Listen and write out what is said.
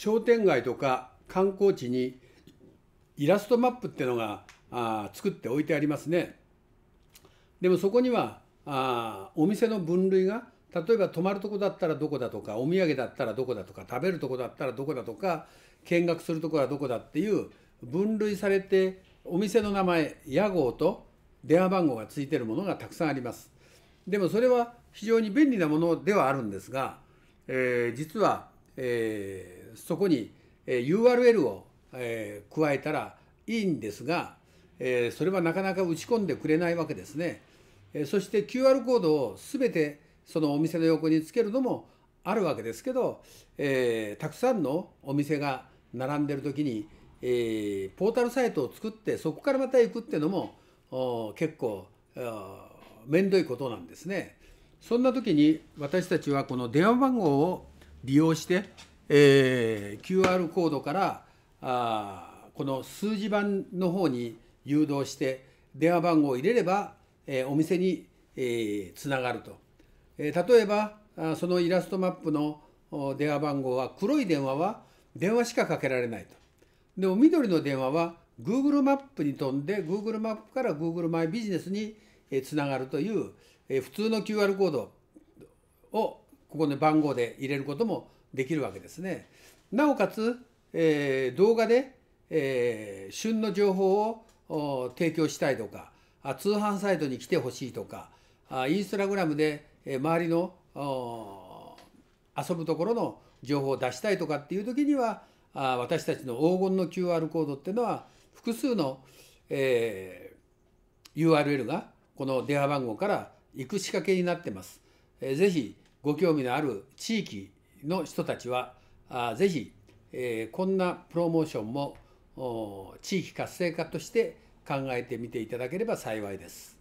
商店街とか観光地にイラストマップってのがあ作って置いてありますね。でもそこにはあお店の分類が例えば泊まるとこだったらどこだとかお土産だったらどこだとか食べるとこだったらどこだとか見学するとこはどこだっていう分類されてお店の名前屋号と電話番号がついてるものがたくさんあります。でもそれは非常に便利なものではあるんですが、えー、実はえー、そこに URL を、えー、加えたらいいんですが、えー、それはなかなか打ち込んでくれないわけですね。えー、そして QR コードを全てそのお店の横につけるのもあるわけですけど、えー、たくさんのお店が並んでる時に、えー、ポータルサイトを作ってそこからまた行くっていうのも結構面倒いことなんですね。そんな時に私たちはこの電話番号を利用して、えー、QR コードからあこの数字盤の方に誘導して電話番号を入れれば、えー、お店に、えー、つながると、えー、例えばあそのイラストマップの電話番号は黒い電話は電話しかかけられないとでも緑の電話は Google マップに飛んで Google マップから Google マイビジネスにつながるという普通の QR コードをここの番号で入れることもできるわけですね。なおかつ、えー、動画で、えー、旬の情報を提供したいとか通販サイトに来てほしいとかインスタグラムで周りの遊ぶところの情報を出したいとかっていう時には私たちの黄金の QR コードっていうのは複数の、えー、URL がこの電話番号から行く仕掛けになってます。えぜひご興味のある地域の人たちはぜひ、えー、こんなプロモーションも地域活性化として考えてみていただければ幸いです。